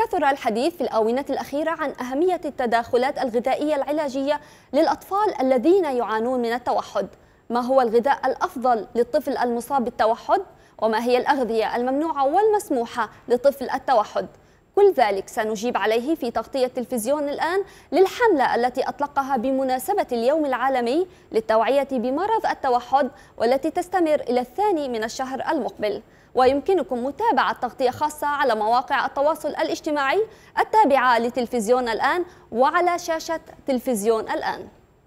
كثر الحديث في الآونة الأخيرة عن أهمية التداخلات الغذائية العلاجية للأطفال الذين يعانون من التوحد ما هو الغذاء الأفضل للطفل المصاب بالتوحد؟ وما هي الأغذية الممنوعة والمسموحة لطفل التوحد؟ كل ذلك سنجيب عليه في تغطية تلفزيون الآن للحملة التي أطلقها بمناسبة اليوم العالمي للتوعية بمرض التوحد والتي تستمر إلى الثاني من الشهر المقبل ويمكنكم متابعة تغطية خاصة على مواقع التواصل الاجتماعي التابعة لتلفزيون الآن وعلى شاشة تلفزيون الآن